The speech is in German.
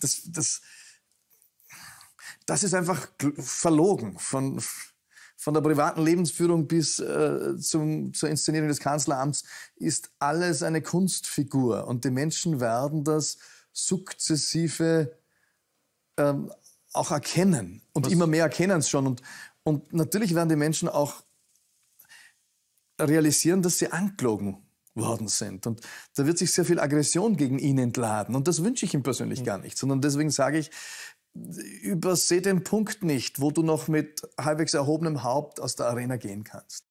Das, das, das ist einfach verlogen von, von der privaten Lebensführung bis äh, zum, zur Inszenierung des Kanzleramts ist alles eine Kunstfigur. Und die Menschen werden das sukzessive ähm, auch erkennen. Und Was? immer mehr erkennen es schon. Und, und natürlich werden die Menschen auch realisieren, dass sie angelogen worden sind. Und da wird sich sehr viel Aggression gegen ihn entladen. Und das wünsche ich ihm persönlich mhm. gar nicht, sondern deswegen sage ich, überseh den Punkt nicht, wo du noch mit halbwegs erhobenem Haupt aus der Arena gehen kannst.